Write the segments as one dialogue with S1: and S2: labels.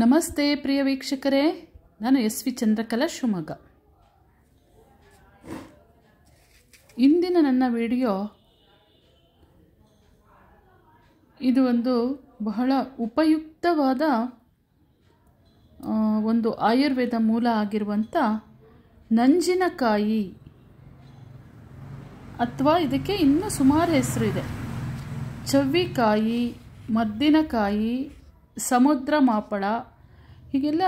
S1: ನಮಸ್ತೆ ಪ್ರಿಯ ವೀಕ್ಷಕರೇ ನಾನು ಎಸ್ ವಿ ಚಂದ್ರಕಲಾ ಶಿವಮೊಗ್ಗ ಇಂದಿನ ನನ್ನ ವಿಡಿಯೋ ಇದು ಒಂದು ಬಹಳ ಉಪಯುಕ್ತವಾದ ಒಂದು ಆಯುರ್ವೇದ ಮೂಲ ಆಗಿರುವಂಥ ನಂಜಿನಕಾಯಿ ಅಥವಾ ಇದಕ್ಕೆ ಇನ್ನೂ ಸುಮಾರು ಹೆಸರು ಇದೆ ಚವ್ವಿಕಾಯಿ ಮದ್ದಿನಕಾಯಿ ಸಮುದ್ರ ಮಾಪಳ ಹೀಗೆಲ್ಲ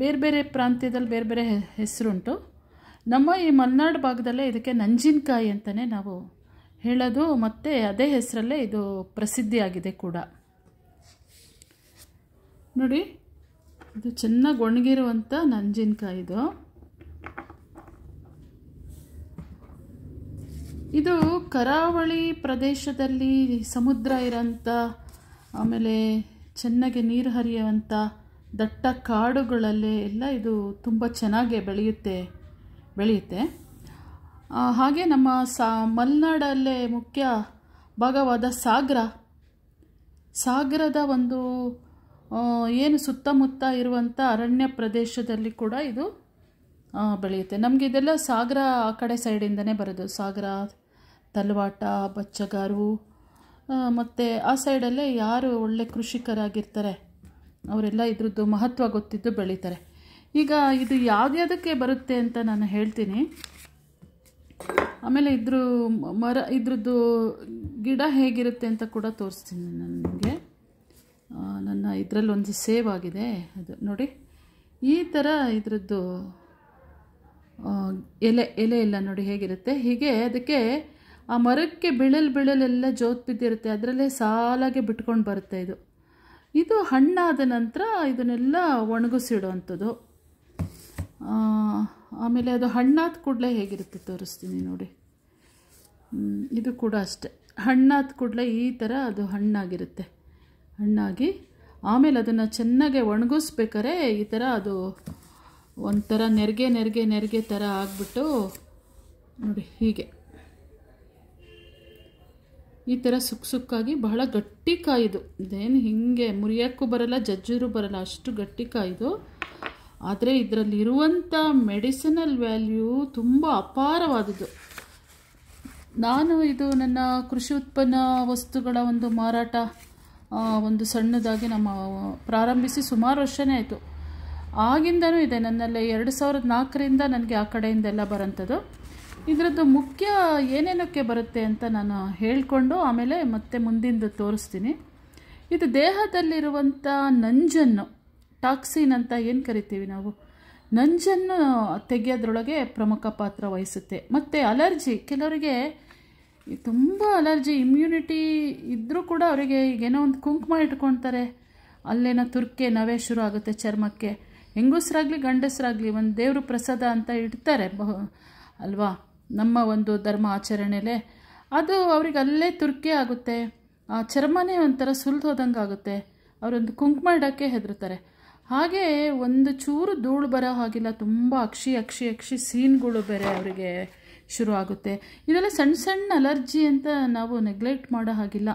S1: ಬೇರೆ ಬೇರೆ ಪ್ರಾಂತ್ಯದಲ್ಲಿ ಬೇರೆ ಬೇರೆ ಹೆಸರುಂಟು ನಮ್ಮ ಈ ಮಲೆನಾಡು ಭಾಗದಲ್ಲೇ ಇದಕ್ಕೆ ನಂಜಿನಕಾಯಿ ಅಂತಲೇ ನಾವು ಹೇಳೋದು ಮತ್ತು ಅದೇ ಹೆಸರಲ್ಲೇ ಇದು ಪ್ರಸಿದ್ಧಿಯಾಗಿದೆ ಕೂಡ ನೋಡಿ ಇದು ಚೆನ್ನಾಗಿ ಒಣಗಿರುವಂಥ ನಂಜಿನಕಾಯಿ ಇದು ಇದು ಕರಾವಳಿ ಪ್ರದೇಶದಲ್ಲಿ ಸಮುದ್ರ ಇರೋಂಥ ಆಮೇಲೆ ಚೆನ್ನಾಗಿ ನೀರು ಹರಿಯುವಂಥ ದಟ್ಟ ಕಾಡುಗಳಲ್ಲೇ ಎಲ್ಲ ಇದು ತುಂಬ ಚೆನ್ನಾಗಿ ಬೆಳೆಯುತ್ತೆ ಬೆಳೆಯುತ್ತೆ ಹಾಗೆ ನಮ್ಮ ಸಾ ಮಲೆನಾಡಲ್ಲೇ ಮುಖ್ಯ ಭಾಗವಾದ ಸಾಗರ ಸಾಗರದ ಒಂದು ಏನು ಸುತ್ತಮುತ್ತ ಇರುವಂಥ ಅರಣ್ಯ ಪ್ರದೇಶದಲ್ಲಿ ಕೂಡ ಇದು ಬೆಳೆಯುತ್ತೆ ನಮಗೆ ಇದೆಲ್ಲ ಸಾಗರ ಆ ಕಡೆ ಸೈಡಿಂದನೇ ಬರೋದು ಸಾಗರ ತಲವಾಟ ಬಚ್ಚಗಾರು ಮತ್ತು ಆ ಸೈಡಲ್ಲೇ ಯಾರು ಒಳ್ಳೆ ಕೃಷಿಕರಾಗಿರ್ತಾರೆ ಅವರೆಲ್ಲ ಇದ್ರದ್ದು ಮಹತ್ವ ಗೊತ್ತಿದ್ದು ಬೆಳೀತಾರೆ ಈಗ ಇದು ಯಾವ್ದಕ್ಕೆ ಬರುತ್ತೆ ಅಂತ ನಾನು ಹೇಳ್ತೀನಿ ಆಮೇಲೆ ಇದ್ರ ಮರ ಇದ್ರದ್ದು ಗಿಡ ಹೇಗಿರುತ್ತೆ ಅಂತ ಕೂಡ ತೋರಿಸ್ತೀನಿ ನನಗೆ ನನ್ನ ಇದರಲ್ಲಿ ಒಂದು ಸೇವ್ ಆಗಿದೆ ಅದು ನೋಡಿ ಈ ಥರ ಇದರದ್ದು ಎಲೆ ಎಲೆ ಎಲ್ಲ ನೋಡಿ ಹೇಗಿರುತ್ತೆ ಹೀಗೆ ಅದಕ್ಕೆ ಆ ಮರಕ್ಕೆ ಬಿಳಲ್ ಬಿಳಲೆಲ್ಲ ಜೋತ್ ಬಿದ್ದಿರುತ್ತೆ ಅದರಲ್ಲೇ ಸಾಲಾಗೆ ಬಿಟ್ಕೊಂಡು ಬರುತ್ತೆ ಇದು ಇದು ಹಣ್ಣಾದ ನಂತರ ಇದನ್ನೆಲ್ಲ ಒಣಗಿಸಿಡೋವಂಥದ್ದು ಆಮೇಲೆ ಅದು ಹಣ್ಣಾದ ಕೂಡಲೇ ಹೇಗಿರುತ್ತೆ ತೋರಿಸ್ತೀನಿ ನೋಡಿ ಇದು ಕೂಡ ಅಷ್ಟೆ ಹಣ್ಣಾದ ಕೂಡಲೇ ಈ ಥರ ಅದು ಹಣ್ಣಾಗಿರುತ್ತೆ ಹಣ್ಣಾಗಿ ಆಮೇಲೆ ಅದನ್ನು ಚೆನ್ನಾಗೆ ಒಣಗಿಸ್ಬೇಕಾರೆ ಈ ಥರ ಅದು ಒಂಥರ ನೆರಿಗೆ ನೆರಿಗೆ ನೆರಿಗೆ ಥರ ಆಗಿಬಿಟ್ಟು ನೋಡಿ ಹೀಗೆ ಈ ಥರ ಸುಕ್ಕ ಸುಕ್ಕಾಗಿ ಬಹಳ ಗಟ್ಟಿ ಕಾಯಿದು ಇದೇನು ಹೀಗೆ ಮುರಿಯೋಕ್ಕೂ ಬರಲ್ಲ ಜಜ್ಜೂರು ಬರಲ್ಲ ಅಷ್ಟು ಗಟ್ಟಿ ಕಾಯಿದು ಆದರೆ ಇದರಲ್ಲಿರುವಂಥ ಮೆಡಿಸಿನಲ್ ವ್ಯಾಲ್ಯೂ ತುಂಬ ಅಪಾರವಾದದ್ದು ನಾನು ಇದು ನನ್ನ ಕೃಷಿ ಉತ್ಪನ್ನ ವಸ್ತುಗಳ ಒಂದು ಮಾರಾಟ ಒಂದು ಸಣ್ಣದಾಗಿ ನಮ್ಮ ಪ್ರಾರಂಭಿಸಿ ಸುಮಾರು ವರ್ಷವೇ ಆಯಿತು ಆಗಿಂದನೂ ಇದೆ ನನ್ನಲ್ಲಿ ಎರಡು ಸಾವಿರದ ನಾಲ್ಕರಿಂದ ನನಗೆ ಆ ಕಡೆಯಿಂದೆಲ್ಲ ಬರೋಂಥದ್ದು ಇದರದ್ದು ಮುಖ್ಯ ಏನೇನಕ್ಕೆ ಬರುತ್ತೆ ಅಂತ ನಾನು ಹೇಳಿಕೊಂಡು ಆಮೇಲೆ ಮತ್ತೆ ಮುಂದಿಂದು ತೋರಿಸ್ತೀನಿ ಇದು ದೇಹದಲ್ಲಿರುವಂಥ ನಂಜನ್ನು ಟಾಕ್ಸಿನ್ ಅಂತ ಏನು ಕರಿತೀವಿ ನಾವು ನಂಜನ್ನು ತೆಗೆಯೋದ್ರೊಳಗೆ ಪ್ರಮುಖ ಪಾತ್ರ ವಹಿಸುತ್ತೆ ಮತ್ತು ಅಲರ್ಜಿ ಕೆಲವರಿಗೆ ತುಂಬ ಅಲರ್ಜಿ ಇಮ್ಯುನಿಟಿ ಇದ್ದರೂ ಕೂಡ ಅವರಿಗೆ ಈಗೇನೋ ಒಂದು ಕುಂಕುಮ ಇಟ್ಕೊಳ್ತಾರೆ ಅಲ್ಲೇನೋ ತುರ್ಕೆ ನವೆ ಶುರು ಆಗುತ್ತೆ ಚರ್ಮಕ್ಕೆ ಹೆಂಗಸರಾಗಲಿ ಗಂಡಸರಾಗಲಿ ಒಂದು ದೇವರು ಪ್ರಸಾದ ಅಂತ ಇಡ್ತಾರೆ ಬಹು ಅಲ್ವಾ ನಮ್ಮ ಒಂದು ಧರ್ಮ ಆಚರಣೆಲೆ ಅದು ಅವ್ರಿಗೆ ಅಲ್ಲೇ ತುರ್ಕೆ ಆಗುತ್ತೆ ಚರ್ಮನೇ ಒಂಥರ ಸುಲ್ದು ಹೋದಂಗೆ ಆಗುತ್ತೆ ಅವರೊಂದು ಕುಂಕುಮ ಇಡೋಕ್ಕೆ ಹೆದರ್ತಾರೆ ಹಾಗೆ ಒಂದು ಚೂರು ಧೂಳು ಬರೋ ಹಾಗಿಲ್ಲ ತುಂಬ ಅಕ್ಷಿ ಅಕ್ಷಿ ಅಕ್ಷಿ ಸೀನ್ಗಳು ಬೇರೆ ಅವರಿಗೆ ಶುರು ಆಗುತ್ತೆ ಇದೆಲ್ಲ ಸಣ್ಣ ಸಣ್ಣ ಅಲರ್ಜಿ ಅಂತ ನಾವು ನೆಗ್ಲೆಕ್ಟ್ ಮಾಡೋ ಹಾಗಿಲ್ಲ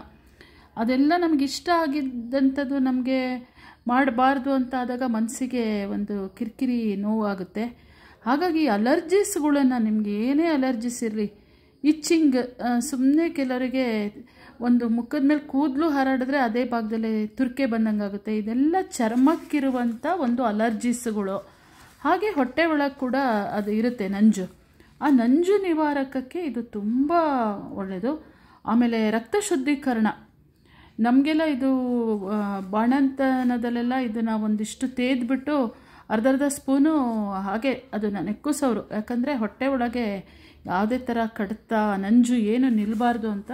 S1: ಅದೆಲ್ಲ ನಮಗೆ ಇಷ್ಟ ಆಗಿದ್ದಂಥದ್ದು ನಮಗೆ ಮಾಡಬಾರ್ದು ಅಂತ ಆದಾಗ ಮನಸ್ಸಿಗೆ ಒಂದು ಕಿರಿಕಿರಿ ನೋವಾಗುತ್ತೆ ಹಾಗಾಗಿ ಅಲರ್ಜೀಸ್ಗಳನ್ನು ನಿಮಗೆ ಏನೇ ಅಲರ್ಜಿಸ್ ಇರಲಿ ಇಚ್ಚಿಂಗ್ ಸುಮ್ಮನೆ ಕೆಲವರಿಗೆ ಒಂದು ಮುಖದ ಮೇಲೆ ಕೂದಲು ಹಾರಾಡಿದ್ರೆ ಅದೇ ಭಾಗದಲ್ಲಿ ತುರ್ಕೆ ಬಂದಂಗಾಗುತ್ತೆ ಇದೆಲ್ಲ ಚರ್ಮಕ್ಕಿರುವಂಥ ಒಂದು ಅಲರ್ಜೀಸ್ಗಳು ಹಾಗೆ ಹೊಟ್ಟೆ ಒಳಗೆ ಕೂಡ ಅದು ಇರುತ್ತೆ ನಂಜು ಆ ನಂಜು ನಿವಾರಕಕ್ಕೆ ಇದು ತುಂಬ ಒಳ್ಳೆಯದು ಆಮೇಲೆ ರಕ್ತ ಶುದ್ಧೀಕರಣ ನಮಗೆಲ್ಲ ಇದು ಬಾಣಂತನದಲ್ಲೆಲ್ಲ ಇದನ್ನು ಒಂದಿಷ್ಟು ತೇದ್ಬಿಟ್ಟು ಅರ್ಧ ಅರ್ಧ ಸ್ಪೂನು ಹಾಗೆ ಅದನ್ನು ನೆಕ್ಕುಸೋರು ಯಾಕಂದರೆ ಹೊಟ್ಟೆ ಒಳಗೆ ಯಾವುದೇ ಥರ ಕಡತ ನಂಜು ಏನು ನಿಲ್ಲಬಾರ್ದು ಅಂತ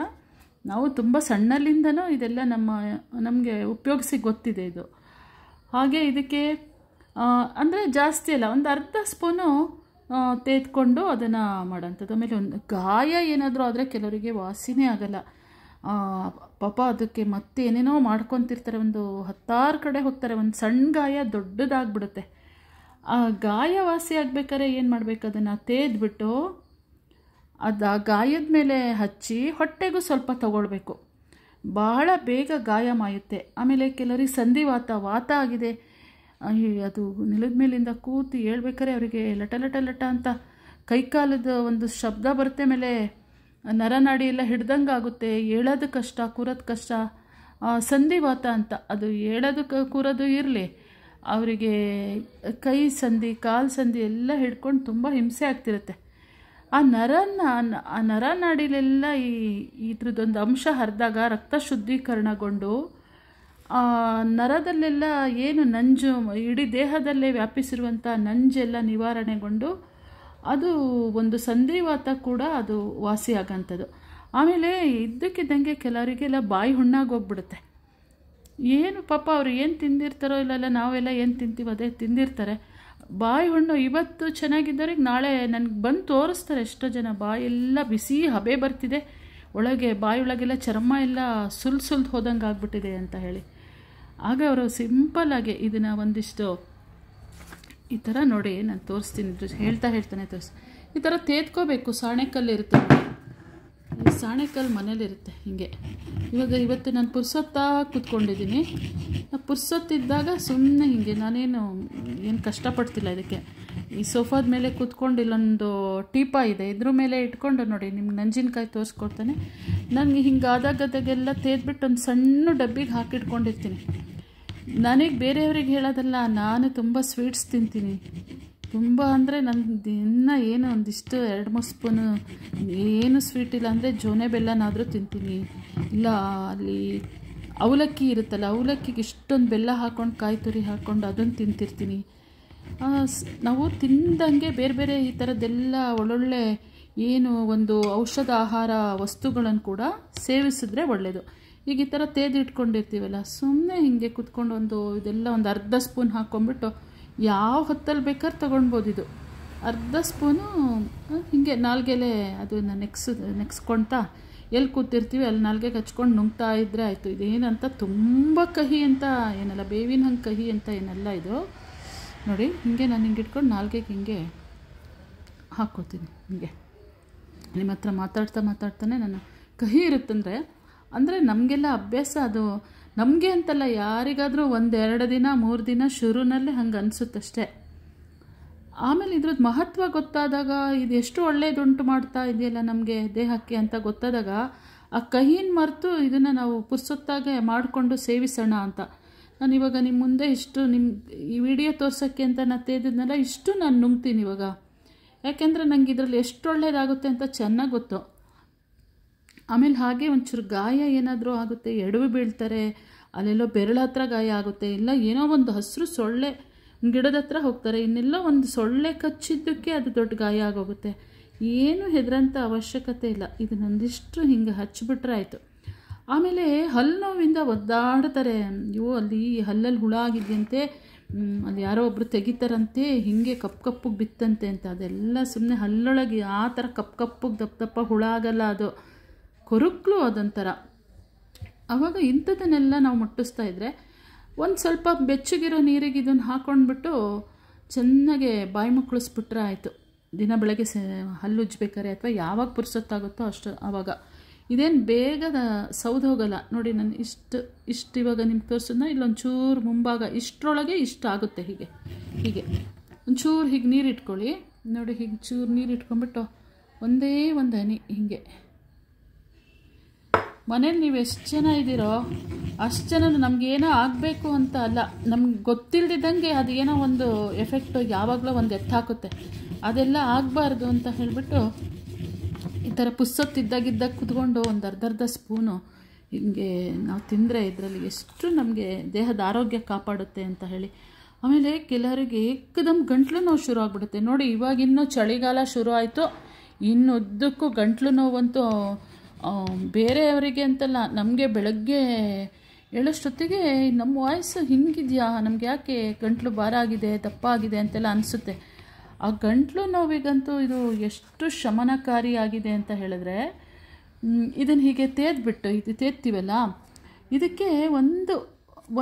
S1: ನಾವು ತುಂಬ ಸಣ್ಣಲ್ಲಿಂದನೂ ಇದೆಲ್ಲ ನಮ್ಮ ನಮಗೆ ಉಪಯೋಗಿಸಿ ಗೊತ್ತಿದೆ ಇದು ಹಾಗೆ ಇದಕ್ಕೆ ಅಂದರೆ ಜಾಸ್ತಿ ಅಲ್ಲ ಒಂದು ಅರ್ಧ ಸ್ಪೂನು ತೆಗೆದುಕೊಂಡು ಅದನ್ನು ಮಾಡೋಂಥದ್ದು ಆಮೇಲೆ ಒಂದು ಗಾಯ ಏನಾದರೂ ಆದರೆ ಕೆಲವರಿಗೆ ವಾಸಿನೇ ಆಗಲ್ಲ ಪಾಪ ಅದಕ್ಕೆ ಮತ್ತೆ ಏನೇನೋ ಮಾಡ್ಕೊತಿರ್ತಾರೆ ಒಂದು ಹತ್ತಾರು ಕಡೆ ಹೋಗ್ತಾರೆ ಒಂದು ಸಣ್ಣ ಗಾಯ ದೊಡ್ಡದಾಗ್ಬಿಡುತ್ತೆ ಆ ಗಾಯ ವಾಸಿ ಆಗಬೇಕಾದ್ರೆ ಏನು ಮಾಡಬೇಕು ಅದನ್ನು ತೇದ್ಬಿಟ್ಟು ಅದು ಆ ಗಾಯದ ಮೇಲೆ ಹಚ್ಚಿ ಹೊಟ್ಟೆಗೂ ಸ್ವಲ್ಪ ತಗೊಳ್ಬೇಕು ಬಹಳ ಬೇಗ ಗಾಯ ಮಾಯುತ್ತೆ ಆಮೇಲೆ ಕೆಲವರಿಗೆ ಸಂಧಿವಾತ ವಾತ ಆಗಿದೆ ಅದು ನೆಲದ ಮೇಲಿಂದ ಕೂತು ಹೇಳ್ಬೇಕಾದ್ರೆ ಅವರಿಗೆ ಲಟ ಲಟ ಲಟ ಅಂತ ಕೈಕಾಲದ ಒಂದು ಶಬ್ದ ಬರುತ್ತೆ ಮೇಲೆ ನರನಾಡಿ ಎಲ್ಲ ಹಿಡ್ದಂಗೆ ಆಗುತ್ತೆ ಹೇಳೋದು ಕಷ್ಟ ಕೂರೋದು ಕಷ್ಟ ಸಂಧಿವಾತ ಅಂತ ಅದು ಹೇಳೋದು ಕೂರೋದು ಇರಲಿ ಅವರಿಗೆ ಕೈ ಸಂಧಿ ಕಾಲು ಸಂಧಿ ಎಲ್ಲ ಹಿಡ್ಕೊಂಡು ತುಂಬ ಹಿಂಸೆ ಆಗ್ತಿರುತ್ತೆ ಆ ನರನ ಆ ನರ ನಾಡಿಲೆಲ್ಲ ಈ ಇದ್ರದ್ದೊಂದು ಅಂಶ ಹರಿದಾಗ ರಕ್ತ ಶುದ್ಧೀಕರಣಗೊಂಡು ಆ ನರದಲ್ಲೆಲ್ಲ ಏನು ನಂಜು ಇಡೀ ದೇಹದಲ್ಲೇ ವ್ಯಾಪಿಸಿರುವಂಥ ನಂಜೆಲ್ಲ ನಿವಾರಣೆಗೊಂಡು ಅದು ಒಂದು ಸಂಧಿವಾತ ಕೂಡ ಅದು ವಾಸಿಯಾಗಂಥದ್ದು ಆಮೇಲೆ ಇದ್ದಕ್ಕಿದ್ದಂಗೆ ಕೆಲವರಿಗೆಲ್ಲ ಬಾಯಿ ಹುಣ್ಣಾಗೋಗ್ಬಿಡುತ್ತೆ ಏನು ಪಾಪ ಅವರು ಏನು ತಿಂದಿರ್ತಾರೋ ಇಲ್ಲ ನಾವೆಲ್ಲ ಏನು ತಿಂತೀವಿ ಅದೇ ತಿಂದಿರ್ತಾರೆ ಬಾಯಿ ಹಣ್ಣು ಇವತ್ತು ಚೆನ್ನಾಗಿದ್ದವ್ರಿಗೆ ನಾಳೆ ನನಗೆ ಬಂದು ತೋರಿಸ್ತಾರೆ ಎಷ್ಟೋ ಜನ ಬಾಯೆಲ್ಲ ಬಿಸಿ ಹಬೆ ಬರ್ತಿದೆ ಒಳಗೆ ಬಾಯಿ ಒಳಗೆಲ್ಲ ಚರ್ಮ ಎಲ್ಲ ಸುಲ್ ಸುಲ್ದು ಹೋದಂಗೆ ಆಗ್ಬಿಟ್ಟಿದೆ ಅಂತ ಹೇಳಿ ಆಗ ಅವರು ಸಿಂಪಲ್ಲಾಗಿ ಇದನ್ನು ಒಂದಿಷ್ಟು ಈ ಥರ ನೋಡಿ ನಾನು ತೋರಿಸ್ತೀನಿ ಹೇಳ್ತಾ ಹೇಳ್ತಾನೆ ತೋರಿಸ್ತೀನಿ ಈ ಥರ ತೇತ್ಕೋಬೇಕು ಸಾಣೆಕಲ್ಲಿ ಇರುತ್ತೆ ಈ ಸಾಣೆಕಲ್ಲು ಮನೇಲಿರುತ್ತೆ ಹೀಗೆ ಇವಾಗ ಇವತ್ತು ನಾನು ಪುರ್ಸೊತ್ತಾಗಿ ಕೂತ್ಕೊಂಡಿದ್ದೀನಿ ನಾನು ಸುಮ್ಮನೆ ಹಿಂಗೆ ನಾನೇನು ಏನು ಕಷ್ಟಪಡ್ತಿಲ್ಲ ಇದಕ್ಕೆ ಈ ಸೋಫಾದ ಮೇಲೆ ಕೂತ್ಕೊಂಡು ಇಲ್ಲೊಂದು ಟೀಪ ಇದೆ ಇದ್ರ ಮೇಲೆ ಇಟ್ಕೊಂಡು ನೋಡಿ ನಿಮ್ಗೆ ನಂಜಿನಕಾಯಿ ತೋರಿಸ್ಕೊಡ್ತಾನೆ ನನಗೆ ಹಿಂಗೆ ಆದಾಗದಾಗೆಲ್ಲ ತೇದ್ಬಿಟ್ಟು ಒಂದು ಸಣ್ಣ ಡಬ್ಬಿಗೆ ಹಾಕಿಟ್ಕೊಂಡಿರ್ತೀನಿ ನನಗೆ ಬೇರೆಯವ್ರಿಗೆ ಹೇಳೋದಲ್ಲ ನಾನು ತುಂಬ ಸ್ವೀಟ್ಸ್ ತಿಂತೀನಿ ತುಂಬ ಅಂದರೆ ನನ್ನ ದಿನ ಏನು ಒಂದಿಷ್ಟು ಎರಡು ಮೂರು ಸ್ಪೂನು ಏನು ಸ್ವೀಟ್ ಇಲ್ಲ ಅಂದರೆ ಜೋನೆ ಬೆಲ್ಲನಾದರೂ ತಿಂತೀನಿ ಇಲ್ಲ ಅಲ್ಲಿ ಅವಲಕ್ಕಿ ಇರುತ್ತಲ್ಲ ಅವಲಕ್ಕಿಗೆ ಇಷ್ಟೊಂದು ಬೆಲ್ಲ ಹಾಕ್ಕೊಂಡು ಕಾಯಿ ತುರಿ ಹಾಕ್ಕೊಂಡು ಅದನ್ನು ತಿಂತಿರ್ತೀನಿ ನಾವು ತಿಂದಂಗೆ ಬೇರೆ ಬೇರೆ ಈ ಥರದ್ದೆಲ್ಲ ಒಳ್ಳೊಳ್ಳೆ ಏನು ಒಂದು ಔಷಧ ಆಹಾರ ವಸ್ತುಗಳನ್ನು ಕೂಡ ಸೇವಿಸಿದ್ರೆ ಒಳ್ಳೆಯದು ಈಗ ಈ ಥರ ತೇದಿಟ್ಕೊಂಡಿರ್ತೀವಲ್ಲ ಸುಮ್ಮನೆ ಹೀಗೆ ಕುತ್ಕೊಂಡು ಒಂದು ಇದೆಲ್ಲ ಒಂದು ಅರ್ಧ ಸ್ಪೂನ್ ಹಾಕ್ಕೊಂಬಿಟ್ಟು ಯಾವ ಹೊತ್ತಲ್ಲಿ ಬೇಕಾದ್ರೆ ತೊಗೊಳ್ಬೋದು ಇದು ಅರ್ಧ ಸ್ಪೂನು ಹೀಗೆ ನಾಲ್ಗೆಲೆ ಅದನ್ನು ನೆಕ್ಸ್ ನೆಕ್ಸ್ಕೊಳ್ತಾ ಎಲ್ಲಿ ಕೂತಿರ್ತೀವಿ ಅಲ್ಲಿ ನಾಲ್ಗೆಗೆ ಹಚ್ಕೊಂಡು ನುಂಗ್ತಾ ಇದ್ದರೆ ಆಯಿತು ಇದೇನಂತ ತುಂಬ ಕಹಿ ಅಂತ ಏನಲ್ಲ ಬೇವಿನ ಹಂಗೆ ಕಹಿ ಅಂತ ಏನಲ್ಲ ಇದು ನೋಡಿ ಹೀಗೆ ನಾನು ಹಿಂಗೆ ಇಟ್ಕೊಂಡು ನಾಲ್ಗೆಗೆ ಹಿಂಗೆ ಹಾಕ್ಕೊಳ್ತೀನಿ ಹೀಗೆ ನಿಮ್ಮ ಹತ್ರ ಮಾತಾಡ್ತಾ ಮಾತಾಡ್ತಾನೆ ನಾನು ಕಹಿ ಇರುತ್ತಂದರೆ ಅಂದರೆ ನಮಗೆಲ್ಲ ಅಭ್ಯಾಸ ಅದು ನಮಗೆ ಅಂತಲ್ಲ ಯಾರಿಗಾದರೂ ಒಂದೆರಡು ದಿನ ಮೂರು ದಿನ ಶುರುನಲ್ಲೇ ಹಂಗೆ ಅನಿಸುತ್ತಷ್ಟೆ ಆಮೇಲೆ ಇದ್ರದ್ದು ಮಹತ್ವ ಗೊತ್ತಾದಾಗ ಇದು ಎಷ್ಟು ಒಳ್ಳೆಯದುಂಟು ಮಾಡ್ತಾ ಇದೆಯಲ್ಲ ನಮಗೆ ದೇಹಕ್ಕೆ ಅಂತ ಗೊತ್ತಾದಾಗ ಆ ಕಹಿನ ಮರೆತು ಇದನ್ನು ನಾವು ಪುರ್ಸೊತ್ತಾಗೆ ಮಾಡಿಕೊಂಡು ಸೇವಿಸೋಣ ಅಂತ ನಾನು ಇವಾಗ ನಿಮ್ಮ ಮುಂದೆ ಇಷ್ಟು ನಿಮ್ಮ ಈ ವಿಡಿಯೋ ತೋರ್ಸೋಕ್ಕೆ ಅಂತ ನಾನು ತೇದಿದ್ನಲ್ಲ ಇಷ್ಟು ನಾನು ನುಂಗ್ತೀನಿ ಇವಾಗ ಯಾಕೆಂದರೆ ನನಗೆ ಇದರಲ್ಲಿ ಎಷ್ಟು ಒಳ್ಳೆಯದಾಗುತ್ತೆ ಅಂತ ಚೆನ್ನಾಗಿ ಗೊತ್ತು ಆಮೇಲೆ ಹಾಗೆ ಒಂಚೂರು ಗಾಯ ಏನಾದರೂ ಆಗುತ್ತೆ ಎಡವು ಬೀಳ್ತಾರೆ ಅಲ್ಲೆಲ್ಲೋ ಬೆರಳ ಹತ್ರ ಗಾಯ ಆಗುತ್ತೆ ಇಲ್ಲ ಏನೋ ಒಂದು ಹಸಿರು ಸೊಳ್ಳೆ ಗಿಡದ ಹತ್ರ ಹೋಗ್ತಾರೆ ಇನ್ನೆಲ್ಲೋ ಒಂದು ಸೊಳ್ಳೆ ಕಚ್ಚಿದ್ದಕ್ಕೆ ಅದು ದೊಡ್ಡ ಗಾಯ ಆಗೋಗುತ್ತೆ ಏನು ಹೆದರಂಥ ಅವಶ್ಯಕತೆ ಇಲ್ಲ ನಂದಿಷ್ಟು ಹಿಂಗೆ ಹಚ್ಚಿಬಿಟ್ರೆ ಆಯಿತು ಆಮೇಲೆ ಹಲ್ಲು ನೋವಿಂದ ಒದ್ದಾಡ್ತಾರೆ ಅಯ್ಯೋ ಅಲ್ಲಿ ಹಲ್ಲಲ್ಲಿ ಹುಳ ಆಗಿದೆಯಂತೆ ಅಲ್ಲಿ ಯಾರೋ ಒಬ್ಬರು ತೆಗಿತಾರಂತೆ ಹಿಂಗೆ ಕಪ್ಪು ಕಪ್ಪಗೆ ಬಿತ್ತಂತೆ ಅಂತ ಅದೆಲ್ಲ ಸುಮ್ಮನೆ ಹಲ್ಲೊಳಗೆ ಆ ಥರ ಕಪ್ಪು ಕಪ್ಪಗೆ ದಪ್ಪ ದಪ್ಪ ಹುಳ ಆಗಲ್ಲ ಅದು ಕೊರುಕ್ಲು ಅದೊಂಥರ ಆವಾಗ ಇಂಥದನ್ನೆಲ್ಲ ನಾವು ಮುಟ್ಟಿಸ್ತಾ ಇದ್ದರೆ ಒಂದು ಸ್ವಲ್ಪ ಬೆಚ್ಚಗಿರೋ ನೀರಿಗೆ ಇದನ್ನು ಹಾಕ್ಕೊಂಡ್ಬಿಟ್ಟು ಚೆನ್ನಾಗೆ ಬಾಯಿ ಮುಕ್ಕಳಿಸ್ಬಿಟ್ರೆ ಆಯಿತು ದಿನ ಬೆಳಗ್ಗೆ ಸ ಹಲ್ಲುಜ್ಬೇಕಾರೆ ಅಥವಾ ಯಾವಾಗ ಪುರ್ಸೊತ್ತಾಗುತ್ತೋ ಅಷ್ಟು ಆವಾಗ ಇದೇನು ಬೇಗ ಸೌದೋಗಲ್ಲ ನೋಡಿ ನಾನು ಇಷ್ಟು ಇಷ್ಟು ಇವಾಗ ನಿಮ್ಗೆ ತೋರಿಸೋದನ್ನ ಇಲ್ಲೊಂಚೂರು ಮುಂಭಾಗ ಇಷ್ಟರೊಳಗೆ ಇಷ್ಟು ಆಗುತ್ತೆ ಹೀಗೆ ಹೀಗೆ ಒಂಚೂರು ಹೀಗೆ ನೀರು ಇಟ್ಕೊಳ್ಳಿ ನೋಡಿ ಹೀಗೆ ಚೂರು ನೀರು ಇಟ್ಕೊಂಡ್ಬಿಟ್ಟು ಒಂದೇ ಒಂದು ಹನಿ ಹೀಗೆ ಮನೇಲಿ ನೀವು ಎಷ್ಟು ಜನ ಇದ್ದೀರೋ ಅಷ್ಟು ಜನ ನಮಗೇನೋ ಆಗಬೇಕು ಅಂತ ಅಲ್ಲ ನಮ್ಗೆ ಗೊತ್ತಿಲ್ಲದಿದ್ದಂಗೆ ಅದು ಏನೋ ಒಂದು ಎಫೆಕ್ಟು ಯಾವಾಗಲೂ ಒಂದು ಎತ್ತಾಕುತ್ತೆ ಅದೆಲ್ಲ ಆಗಬಾರ್ದು ಅಂತ ಹೇಳಿಬಿಟ್ಟು ಈ ಥರ ಪುಸ್ಸೊತ್ತಿದ್ದಾಗಿದ್ದಾಗ ಕುತ್ಕೊಂಡು ಒಂದು ಅರ್ಧ ಅರ್ಧ ಸ್ಪೂನು ಹಿಂಗೆ ನಾವು ತಿಂದರೆ ಇದರಲ್ಲಿ ಎಷ್ಟು ನಮಗೆ ದೇಹದ ಆರೋಗ್ಯ ಕಾಪಾಡುತ್ತೆ ಅಂತ ಹೇಳಿ ಆಮೇಲೆ ಕೆಲವರಿಗೆ ಏಕದಮ್ ಗಂಟ್ಲು ನೋವು ಶುರು ಆಗ್ಬಿಡುತ್ತೆ ನೋಡಿ ಇವಾಗಿನ್ನೂ ಚಳಿಗಾಲ ಶುರು ಆಯಿತು ಇನ್ನುದ್ದಕ್ಕೂ ಗಂಟ್ಲು ನೋವಂತೂ ಬೇರೆಯವರಿಗೆ ಅಂತಲ್ಲ ನಮಗೆ ಬೆಳಗ್ಗೆ ಹೇಳೋಷ್ಟೊತ್ತಿಗೆ ನಮ್ಮ ವಾಯ್ಸ್ ಹಿಂಗಿದೆಯಾ ನಮಗೆ ಯಾಕೆ ಗಂಟ್ಲು ಭಾರ ಆಗಿದೆ ತಪ್ಪಾಗಿದೆ ಅಂತೆಲ್ಲ ಅನಿಸುತ್ತೆ ಆ ಗಂಟ್ಲು ನೋವಿಗಂತೂ ಇದು ಎಷ್ಟು ಶಮನಕಾರಿಯಾಗಿದೆ ಅಂತ ಹೇಳಿದ್ರೆ ಇದನ್ನು ಹೀಗೆ ತೇದ್ಬಿಟ್ಟು ಇದು ತೇದ್ತೀವಲ್ಲ ಇದಕ್ಕೆ ಒಂದು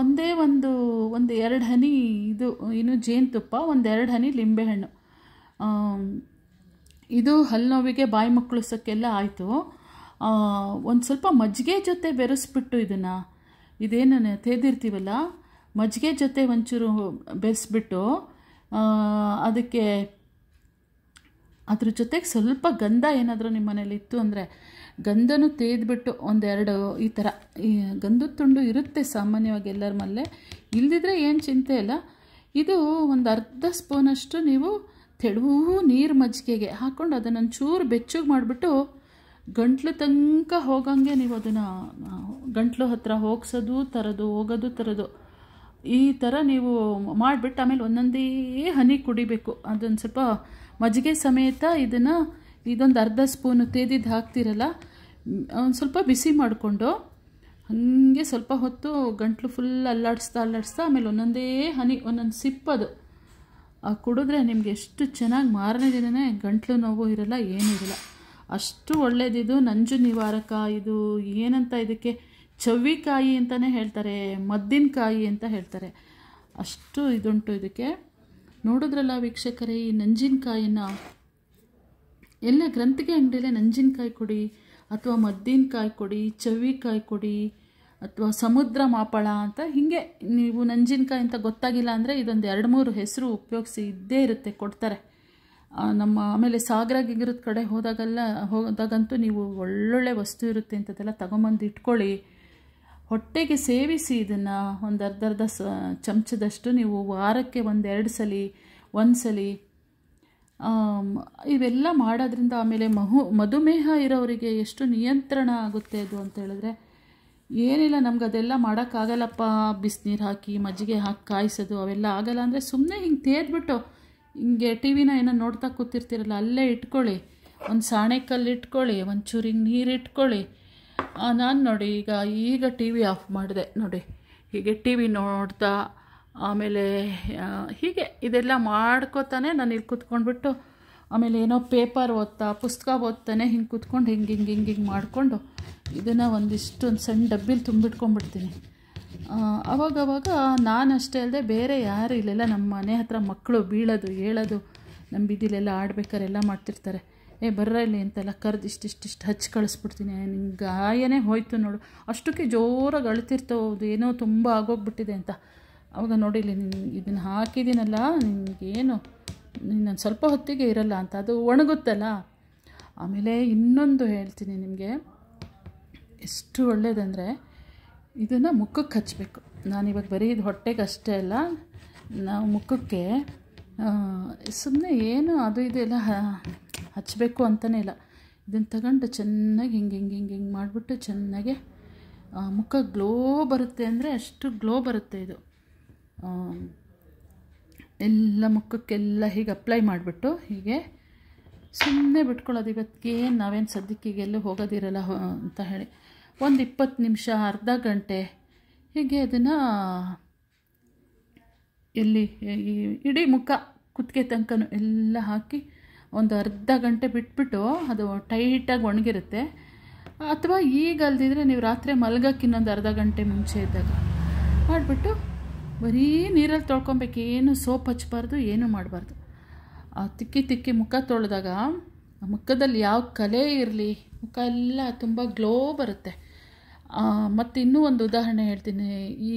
S1: ಒಂದೇ ಒಂದು ಒಂದು ಎರಡು ಹನಿ ಇದು ಇನ್ನು ಜೇನುತುಪ್ಪ ಒಂದೆರಡು ಹನಿ ಲಿಂಬೆಹಣ್ಣು ಇದು ಹಲ್ಲು ನೋವಿಗೆ ಬಾಯಿ ಸಕ್ಕೆಲ್ಲ ಆಯಿತು ಒಂದು ಸ್ವಲ್ಪ ಮಜ್ಜಿಗೆ ಜೊತೆ ಬೆರೆಸ್ಬಿಟ್ಟು ಇದನ್ನು ಇದೇನು ತೆಗೆದಿರ್ತೀವಲ್ಲ ಮಜ್ಜಿಗೆ ಜೊತೆ ಒಂಚೂರು ಬೆರೆಸ್ಬಿಟ್ಟು ಅದಕ್ಕೆ ಅದ್ರ ಜೊತೆಗೆ ಸ್ವಲ್ಪ ಗಂಧ ಏನಾದರೂ ನಿಮ್ಮ ಮನೇಲಿ ಇತ್ತು ಅಂದರೆ ಗಂಧನೂ ತೆಗೆದ್ಬಿಟ್ಟು ಒಂದೆರಡು ಈ ಥರ ಈ ಗಂಧದ ತುಂಡು ಇರುತ್ತೆ ಸಾಮಾನ್ಯವಾಗಿ ಎಲ್ಲರ ಮನೆ ಇಲ್ದಿದ್ರೆ ಏನು ಚಿಂತೆ ಇಲ್ಲ ಇದು ಒಂದು ಅರ್ಧ ಸ್ಪೂನಷ್ಟು ನೀವು ತೆಳುವು ನೀರು ಮಜ್ಜಿಗೆಗೆ ಹಾಕ್ಕೊಂಡು ಅದನ್ನೊಂಚೂರು ಬೆಚ್ಚಗೆ ಮಾಡಿಬಿಟ್ಟು ಗಂಟ್ಲು ತನಕ ಹೋಗಂಗೆ ನೀವು ಅದನ್ನು ಗಂಟ್ಲು ಹತ್ರ ಹೋಗ್ಸೋದು ತರೋದು ಹೋಗೋದು ತರೋದು ಈ ಥರ ನೀವು ಮಾಡಿಬಿಟ್ಟು ಆಮೇಲೆ ಒಂದೊಂದೇ ಹನಿ ಕುಡಿಬೇಕು ಅದೊಂದು ಸ್ವಲ್ಪ ಮಜ್ಜಿಗೆ ಸಮೇತ ಇದನ್ನು ಇದೊಂದು ಅರ್ಧ ಸ್ಪೂನು ತೇದಿದ್ದು ಹಾಕ್ತಿರಲ್ಲ ಒಂದು ಸ್ವಲ್ಪ ಬಿಸಿ ಮಾಡಿಕೊಂಡು ಹಾಗೆ ಸ್ವಲ್ಪ ಹೊತ್ತು ಗಂಟ್ಲು ಫುಲ್ ಅಲ್ಲಾಡಿಸ್ತಾ ಅಲ್ಲಾಡಿಸ್ತಾ ಆಮೇಲೆ ಒಂದೊಂದೇ ಹನಿ ಒಂದೊಂದು ಸಿಪ್ಪದು ಕುಡಿದ್ರೆ ನಿಮಗೆ ಎಷ್ಟು ಚೆನ್ನಾಗಿ ಮಾರನೇ ದಿನವೇ ಗಂಟ್ಲು ನೋವು ಇರಲ್ಲ ಏನೂ ಇರಲ್ಲ ಅಷ್ಟು ಒಳ್ಳೆಯದಿದು ನಂಜು ನಿವಾರಕ ಇದು ಏನಂತ ಇದಕ್ಕೆ ಚವ್ವಿಕಾಯಿ ಅಂತಲೇ ಹೇಳ್ತಾರೆ ಮದ್ದಿನಕಾಯಿ ಅಂತ ಹೇಳ್ತಾರೆ ಅಷ್ಟು ಇದುಂಟು ಇದಕ್ಕೆ ನೋಡಿದ್ರಲ್ಲ ವೀಕ್ಷಕರೇ ಈ ನಂಜಿನಕಾಯಿನ ಎಲ್ಲ ಗ್ರಂಥಿಗೆ ಅಂಗಡಿಯಲ್ಲೇ ನಂಜಿನಕಾಯಿ ಕೊಡಿ ಅಥವಾ ಮದ್ದಿನಕಾಯಿ ಕೊಡಿ ಚವ್ವಿಕಾಯಿ ಕೊಡಿ ಅಥವಾ ಸಮುದ್ರ ಮಾಪಳ ಅಂತ ಹೀಗೆ ನೀವು ನಂಜಿನಕಾಯಿ ಅಂತ ಗೊತ್ತಾಗಿಲ್ಲ ಅಂದರೆ ಇದೊಂದು ಎರಡು ಮೂರು ಹೆಸರು ಉಪಯೋಗಿಸಿ ಇದ್ದೇ ಇರುತ್ತೆ ಕೊಡ್ತಾರೆ ನಮ್ಮ ಆಮೇಲೆ ಸಾಗರ ಗಿಗಿರದ ಕಡೆ ಹೋದಾಗೆಲ್ಲ ಹೋದಾಗಂತೂ ನೀವು ಒಳ್ಳೊಳ್ಳೆ ವಸ್ತು ಇರುತ್ತೆ ಅಂತದೆಲ್ಲ ತಗೊಂಬಂದು ಇಟ್ಕೊಳ್ಳಿ ಹೊಟ್ಟೆಗೆ ಸೇವಿಸಿ ಇದನ್ನು ಒಂದು ಅರ್ಧ ಅರ್ಧ ಸ ಚಮಚದಷ್ಟು ನೀವು ವಾರಕ್ಕೆ ಒಂದು ಎರಡು ಸಲ ಒಂದು ಸಲ ಇವೆಲ್ಲ ಮಾಡೋದ್ರಿಂದ ಆಮೇಲೆ ಮಹು ಮಧುಮೇಹ ಇರೋರಿಗೆ ಎಷ್ಟು ನಿಯಂತ್ರಣ ಆಗುತ್ತೆ ಅದು ಅಂತ ಹೇಳಿದ್ರೆ ಏನಿಲ್ಲ ನಮ್ಗೆ ಅದೆಲ್ಲ ಮಾಡೋಕ್ಕಾಗಲ್ಲಪ್ಪ ಬಿಸಿನೀರು ಹಾಕಿ ಮಜ್ಜಿಗೆ ಹಾಕಿ ಕಾಯಿಸೋದು ಅವೆಲ್ಲ ಆಗಲ್ಲ ಅಂದರೆ ಸುಮ್ಮನೆ ಹಿಂಗೆ ತೇದ್ಬಿಟ್ಟು ಹಿಂಗೆ ಟಿ ವಿನ ಏನೋ ನೋಡ್ತಾ ಕೂತಿರ್ತಿರಲ್ಲ ಅಲ್ಲೇ ಇಟ್ಕೊಳ್ಳಿ ಒಂದು ಸಾಣೆಕಲ್ಲಿ ಇಟ್ಕೊಳ್ಳಿ ಒಂದು ಚೂರಿಗೆ ನೀರು ಇಟ್ಕೊಳ್ಳಿ ನಾನು ನೋಡಿ ಈಗ ಈಗ ಟಿ ವಿ ಆಫ್ ಮಾಡಿದೆ ನೋಡಿ ಹೀಗೆ ಟಿ ವಿ ನೋಡ್ತಾ ಆಮೇಲೆ ಹೀಗೆ ಇದೆಲ್ಲ ಮಾಡ್ಕೋತಾನೆ ನಾನು ಇಲ್ಲಿ ಕೂತ್ಕೊಂಡ್ಬಿಟ್ಟು ಆಮೇಲೆ ಏನೋ ಪೇಪರ್ ಓದ್ತಾ ಪುಸ್ತಕ ಓದ್ತಾನೆ ಹಿಂಗೆ ಕೂತ್ಕೊಂಡು ಹಿಂಗೆ ಹಿಂಗೆ ಹಿಂಗೆ ಹಿಂಗೆ ಮಾಡಿಕೊಂಡು ಇದನ್ನು ಒಂದಿಷ್ಟು ಒಂದು ಸಣ್ಣ ಡಬ್ಬಿಲಿ ತುಂಬಿಟ್ಕೊಂಡ್ಬಿಡ್ತೀನಿ ಅವಾಗವಾಗ ಅಷ್ಟೇ ಅಲ್ಲದೆ ಬೇರೆ ಯಾರು ಇಲ್ಲೆಲ್ಲ ನಮ್ಮ ಮನೆ ಹತ್ರ ಮಕ್ಕಳು ಬೀಳೋದು ಹೇಳೋದು ನಮ್ಮ ಬೀದಿಲೆಲ್ಲ ಆಡ್ಬೇಕಾರೆ ಎಲ್ಲ ಮಾಡ್ತಿರ್ತಾರೆ ಏ ಬರ್ರ ಇಲ್ಲಿ ಅಂತೆಲ್ಲ ಕರೆದು ಇಷ್ಟಿಷ್ಟಿಷ್ಟು ಹಚ್ಚಿ ಕಳಿಸ್ಬಿಡ್ತೀನಿ ನಿಂಗೆ ಗಾಯನೇ ಹೋಯ್ತು ನೋಡು ಅಷ್ಟಕ್ಕೆ ಜೋರಾಗಿ ಅಳ್ತಿರ್ತಾವೆ ಏನೋ ತುಂಬ ಆಗೋಗ್ಬಿಟ್ಟಿದೆ ಅಂತ ಅವಾಗ ನೋಡಿಲಿ ನಿನ್ನ ಇದನ್ನು ಹಾಕಿದ್ದೀನಲ್ಲ ನಿನಗೇನು ನಾನು ಸ್ವಲ್ಪ ಹೊತ್ತಿಗೆ ಇರಲ್ಲ ಅಂತ ಅದು ಒಣಗುತ್ತಲ್ಲ ಆಮೇಲೆ ಇನ್ನೊಂದು ಹೇಳ್ತೀನಿ ನಿಮಗೆ ಎಷ್ಟು ಒಳ್ಳೆಯದಂದರೆ ಇದನ್ನು ಮುಖಕ್ಕೆ ಹಚ್ಚಬೇಕು ನಾನಿವಾಗ ಬರೀ ಹೊಟ್ಟೆಗೆ ಅಷ್ಟೇ ಅಲ್ಲ ನಾವು ಮುಖಕ್ಕೆ ಸುಮ್ಮನೆ ಏನು ಅದು ಇದು ಎಲ್ಲ ಹಚ್ಚಬೇಕು ಅಂತಲೇ ಇಲ್ಲ ಇದನ್ನು ತಗೊಂಡು ಚೆನ್ನಾಗಿ ಹಿಂಗೆ ಹಿಂಗೆ ಹಿಂಗೆ ಹಿಂಗೆ ಮಾಡಿಬಿಟ್ಟು ಚೆನ್ನಾಗೆ ಮುಖ ಗ್ಲೋ ಬರುತ್ತೆ ಅಂದರೆ ಅಷ್ಟು ಗ್ಲೋ ಬರುತ್ತೆ ಇದು ಎಲ್ಲ ಮುಖಕ್ಕೆಲ್ಲ ಹೀಗೆ ಅಪ್ಲೈ ಮಾಡಿಬಿಟ್ಟು ಹೀಗೆ ಸುಮ್ಮನೆ ಬಿಟ್ಕೊಳ್ಳೋದು ಇವತ್ತಿಗೆ ನಾವೇನು ಸದ್ಯಕ್ಕೆ ಎಲ್ಲೂ ಹೋಗೋದಿರಲ್ಲ ಅಂತ ಹೇಳಿ ಒಂದು ಇಪ್ಪತ್ತು ನಿಮಿಷ ಅರ್ಧ ಗಂಟೆ ಹೀಗೆ ಅದನ್ನು ಎಲ್ಲಿ ಇಡೀ ಮುಖ ಕುತ್ತಿಗೆ ತನಕ ಎಲ್ಲ ಹಾಕಿ ಒಂದು ಅರ್ಧ ಗಂಟೆ ಬಿಟ್ಬಿಟ್ಟು ಅದು ಟೈಟಾಗಿ ಒಣಗಿರುತ್ತೆ ಅಥವಾ ಈಗ ಅಲ್ದಿದ್ರೆ ನೀವು ರಾತ್ರಿ ಇನ್ನೊಂದು ಅರ್ಧ ಗಂಟೆ ಮುಂಚೆ ಇದ್ದಾಗ ಮಾಡಿಬಿಟ್ಟು ಬರೀ ನೀರಲ್ಲಿ ತೊಳ್ಕೊಬೇಕು ಏನು ಸೋಪ್ ಹಚ್ಚಬಾರ್ದು ಏನೂ ಮಾಡಬಾರ್ದು ಆ ತಿಕ್ಕಿ ತಿಕ್ಕಿ ಮುಖ ತೊಳೆದಾಗ ಮುಖದಲ್ಲಿ ಯಾವ ಕಲೆ ಇರಲಿ ಮುಖ ಎಲ್ಲ ತುಂಬ ಗ್ಲೋ ಬರುತ್ತೆ ಮತ್ತು ಇನ್ನೂ ಒಂದು ಉದಾಹರಣೆ ಹೇಳ್ತೀನಿ ಈ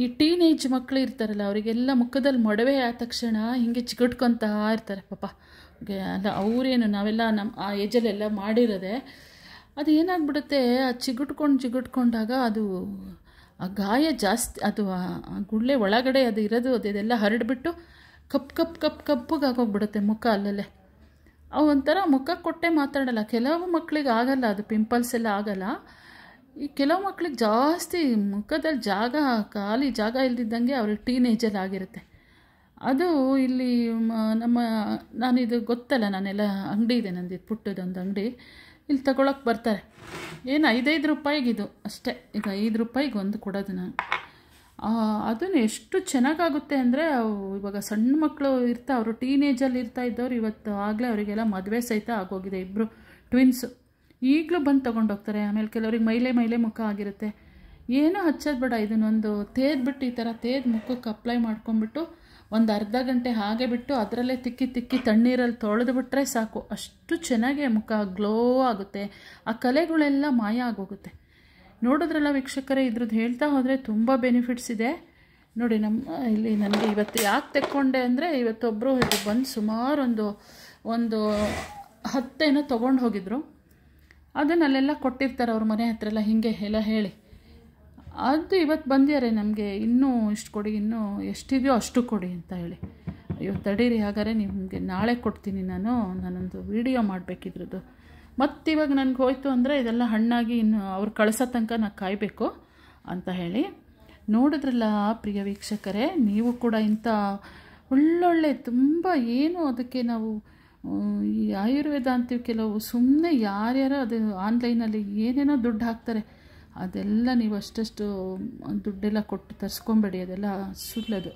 S1: ಈ ಟೀನೇಜ್ ಮಕ್ಕಳು ಇರ್ತಾರಲ್ಲ ಅವರಿಗೆಲ್ಲ ಮುಖದಲ್ಲಿ ಮೊಡವೆ ಆದ ತಕ್ಷಣ ಹಿಂಗೆ ಚಿಗಟ್ಕೊತಾ ಇರ್ತಾರೆ ಪಾಪ ಅಲ್ಲ ಅವರೇನು ನಾವೆಲ್ಲ ನಮ್ಮ ಆ ಏಜಲ್ಲೆಲ್ಲ ಮಾಡಿರೋದೆ ಅದು ಏನಾಗ್ಬಿಡುತ್ತೆ ಆ ಚಿಗುಟ್ಕೊಂಡು ಚಿಗುಟ್ಕೊಂಡಾಗ ಅದು ಆ ಗಾಯ ಜಾಸ್ತಿ ಅದು ಗುಳ್ಳೆ ಒಳಗಡೆ ಅದು ಇರೋದು ಇದೆಲ್ಲ ಹರಡಿಬಿಟ್ಟು ಕಪ್ ಕಪ್ ಕಪ್ ಆಗೋಗ್ಬಿಡುತ್ತೆ ಮುಖ ಅಲ್ಲಲ್ಲೇ ಅವು ಒಂಥರ ಮುಖ ಕೊಟ್ಟೆ ಮಾತಾಡಲ್ಲ ಕೆಲವು ಮಕ್ಕಳಿಗೆ ಆಗಲ್ಲ ಅದು ಪಿಂಪಲ್ಸ್ ಎಲ್ಲ ಆಗಲ್ಲ ಈ ಕೆಲವು ಮಕ್ಳಿಗೆ ಜಾಸ್ತಿ ಮುಖದಲ್ಲಿ ಜಾಗ ಖಾಲಿ ಜಾಗ ಇಲ್ದಿದ್ದಂಗೆ ಅವ್ರಿಗೆ ಟೀನೇಜಲ್ಲಿ ಆಗಿರುತ್ತೆ ಅದು ಇಲ್ಲಿ ನಮ್ಮ ನಾನಿದು ಗೊತ್ತಲ್ಲ ನಾನೆಲ್ಲ ಅಂಗಡಿ ಇದೆ ನಂದು ಪುಟ್ಟದೊಂದು ಅಂಗಡಿ ಇಲ್ಲಿ ತಗೊಳಕ್ಕೆ ಬರ್ತಾರೆ ಏನು ಐದೈದು ರೂಪಾಯಿಗಿದು ಅಷ್ಟೇ ಈಗ ಐದು ರೂಪಾಯಿಗೆ ಒಂದು ಕೊಡೋದು ನಾನು ಅದನ್ನು ಎಷ್ಟು ಚೆನ್ನಾಗಾಗುತ್ತೆ ಅಂದರೆ ಇವಾಗ ಸಣ್ಣ ಮಕ್ಕಳು ಇರ್ತಾ ಅವರು ಟೀನೇಜಲ್ಲಿ ಇರ್ತಾ ಇದ್ದವ್ರು ಇವತ್ತು ಆಗಲೇ ಅವರಿಗೆಲ್ಲ ಮದುವೆ ಸಹಿತ ಆಗೋಗಿದೆ ಇಬ್ಬರು ಟ್ವಿನ್ಸು ಈಗಲೂ ಬಂದು ತೊಗೊಂಡೋಗ್ತಾರೆ ಆಮೇಲೆ ಕೆಲವ್ರಿಗೆ ಮೈಲೆ ಮೈಲೆ ಮುಖ ಆಗಿರುತ್ತೆ ಏನೂ ಹಚ್ಚೋದು ಬೇಡ ಇದನ್ನೊಂದು ತೇದ್ಬಿಟ್ಟು ಈ ಥರ ತೇದ್ ಮುಖಕ್ಕೆ ಅಪ್ಲೈ ಮಾಡ್ಕೊಂಬಿಟ್ಟು ಒಂದು ಅರ್ಧ ಗಂಟೆ ಹಾಗೆ ಬಿಟ್ಟು ಅದರಲ್ಲೇ ತಿಕ್ಕಿ ತಿಕ್ಕಿ ತಣ್ಣೀರಲ್ಲಿ ತೊಳೆದು ಬಿಟ್ಟರೆ ಸಾಕು ಅಷ್ಟು ಚೆನ್ನಾಗಿ ಮುಖ ಗ್ಲೋ ಆಗುತ್ತೆ ಆ ಕಲೆಗಳೆಲ್ಲ ಮಾಯ ಆಗೋಗುತ್ತೆ ನೋಡಿದ್ರಲ್ಲ ವೀಕ್ಷಕರೇ ಇದ್ರದ್ದು ಹೇಳ್ತಾ ಹೋದರೆ ತುಂಬ ಬೆನಿಫಿಟ್ಸ್ ಇದೆ ನೋಡಿ ನಮ್ಮ ಇಲ್ಲಿ ನನಗೆ ಇವತ್ತು ಯಾಕೆ ತೆಕ್ಕೊಂಡೆ ಅಂದರೆ ಇವತ್ತೊಬ್ಬರು ಇದು ಬಂದು ಸುಮಾರು ಒಂದು ಒಂದು ಹತ್ತೇನೋ ತೊಗೊಂಡು ಹೋಗಿದ್ರು ಅದನ್ನು ಅಲ್ಲೆಲ್ಲ ಕೊಟ್ಟಿರ್ತಾರೆ ಅವ್ರ ಮನೆ ಹತ್ರ ಎಲ್ಲ ಹೀಗೆ ಎಲ್ಲ ಹೇಳಿ ಅದು ಇವತ್ತು ಬಂದ್ಯಾರೆ ನಮಗೆ ಇನ್ನೂ ಇಷ್ಟು ಕೊಡಿ ಇನ್ನೂ ಎಷ್ಟಿದೆಯೋ ಅಷ್ಟು ಕೊಡಿ ಅಂತ ಹೇಳಿ ಅಯ್ಯೋ ತಡೀರಿ ಹಾಗಾದ್ರೆ ನಿಮಗೆ ನಾಳೆ ಕೊಡ್ತೀನಿ ನಾನು ನಾನೊಂದು ವೀಡಿಯೋ ಮಾಡಬೇಕಿದ್ರದ್ದು ಮತ್ತು ಇವಾಗ ನನಗೆ ಹೋಯಿತು ಅಂದರೆ ಇದೆಲ್ಲ ಹಣ್ಣಾಗಿ ಇನ್ನು ಅವ್ರು ಕಳಿಸೋ ತನಕ ನಾನು ಕಾಯಬೇಕು ಅಂತ ಹೇಳಿ ನೋಡಿದ್ರಲ್ಲ ಪ್ರಿಯ ವೀಕ್ಷಕರೇ ನೀವು ಕೂಡ ಇಂಥ ಒಳ್ಳೊಳ್ಳೆ ತುಂಬ ಏನು ಅದಕ್ಕೆ ನಾವು ಈ ಆಯುರ್ವೇದ ಅಂತೀವಿ ಕೆಲವು ಸುಮ್ಮನೆ ಯಾರ್ಯಾರೋ ಅದು ಆನ್ಲೈನಲ್ಲಿ ಏನೇನೋ ದುಡ್ಡು ಹಾಕ್ತಾರೆ ಅದೆಲ್ಲ ನೀವು ಅಷ್ಟಷ್ಟು ದುಡ್ಡೆಲ್ಲ ಕೊಟ್ಟು ತರಿಸ್ಕೊಂಬೇಡಿ ಅದೆಲ್ಲ ಸುಳ್ಳದು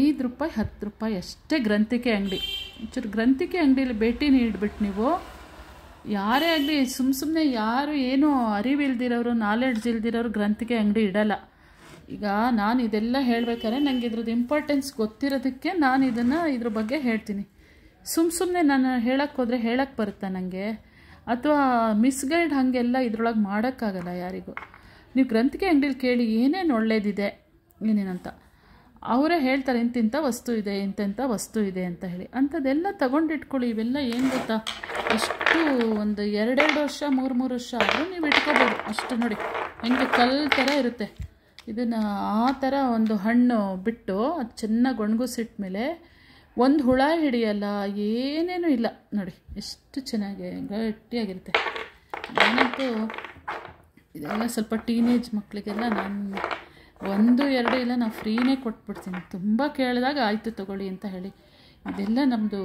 S1: ಐದು ರೂಪಾಯಿ ಹತ್ತು ರೂಪಾಯಿ ಅಷ್ಟೇ ಗ್ರಂಥಿಕೆ ಅಂಗಡಿ ಒಂಚೂರು ಗ್ರಂಥಿಕೆ ಅಂಗಡಿಯಲ್ಲಿ ಭೇಟಿ ನೀಡ್ಬಿಟ್ಟು ನೀವು ಯಾರೇ ಆಗಲಿ ಸುಮ್ಮ ಸುಮ್ಮನೆ ಯಾರು ಏನೂ ಅರಿವಿಲ್ದಿರೋರು ನಾಲೆಡ್ಜ್ ಇಲ್ದಿರೋರು ಗ್ರಂಥಿಕೆ ಅಂಗಡಿ ಇಡಲ್ಲ ಈಗ ನಾನು ಇದೆಲ್ಲ ಹೇಳಬೇಕಾದ್ರೆ ನನಗೆ ಇದ್ರದ್ದು ಇಂಪಾರ್ಟೆನ್ಸ್ ಗೊತ್ತಿರೋದಕ್ಕೆ ನಾನು ಇದನ್ನು ಇದ್ರ ಬಗ್ಗೆ ಹೇಳ್ತೀನಿ ಸುಮ್ಮ ಸುಮ್ಮನೆ ನಾನು ಹೇಳಕ್ಕೆ ಹೋದರೆ ಹೇಳಕ್ಕೆ ಬರುತ್ತಾ ನನಗೆ ಅಥವಾ ಮಿಸ್ಗೈಡ್ ಹಾಗೆಲ್ಲ ಇದ್ರೊಳಗೆ ಮಾಡೋಕ್ಕಾಗಲ್ಲ ಯಾರಿಗೂ ನೀವು ಗ್ರಂಥಿಕೆ ಅಂಗಡಿಲಿ ಕೇಳಿ ಏನೇನು ಒಳ್ಳೇದಿದೆ ಏನೇನಂತ ಅವರೇ ಹೇಳ್ತಾರೆ ಇಂತಿಂಥ ವಸ್ತು ಇದೆ ಇಂಥೆಂಥ ವಸ್ತು ಇದೆ ಅಂತ ಹೇಳಿ ಅಂಥದ್ದೆಲ್ಲ ತೊಗೊಂಡಿಟ್ಕೊಳ್ಳಿ ಇವೆಲ್ಲ ಏನು ಗೊತ್ತಾ ಅಷ್ಟು ಒಂದು ಎರಡೆರಡು ವರ್ಷ ಮೂರು ಮೂರು ವರ್ಷ ಆದರೂ ನೀವು ಇಟ್ಕೋಬೋದು ಅಷ್ಟು ನೋಡಿ ಹೆಂಗೆ ಕಲ್ ಥರ ಇರುತ್ತೆ ಇದನ್ನು ಆ ಥರ ಒಂದು ಹಣ್ಣು ಬಿಟ್ಟು ಅದು ಚೆನ್ನಾಗಿ ಮೇಲೆ ಒಂದು ಹುಳ ಹಿಡಿಯಲ್ಲ ಏನೇನೂ ಇಲ್ಲ ನೋಡಿ ಎಷ್ಟು ಚೆನ್ನಾಗಿ ಗಟ್ಟಿಯಾಗಿರುತ್ತೆ ನಾನಂತೂ ಇದೆಲ್ಲ ಸ್ವಲ್ಪ ಟೀನೇಜ್ ಮಕ್ಕಳಿಗೆಲ್ಲ ನಾನು ಒಂದು ಎರಡು ಇಲ್ಲ ನಾನು ಫ್ರೀನೇ ಕೊಟ್ಬಿಡ್ತೀನಿ ತುಂಬ ಕೇಳಿದಾಗ ಆಯಿತು ತಗೊಳ್ಳಿ ಅಂತ ಹೇಳಿ ಇದೆಲ್ಲ ನಮ್ಮದು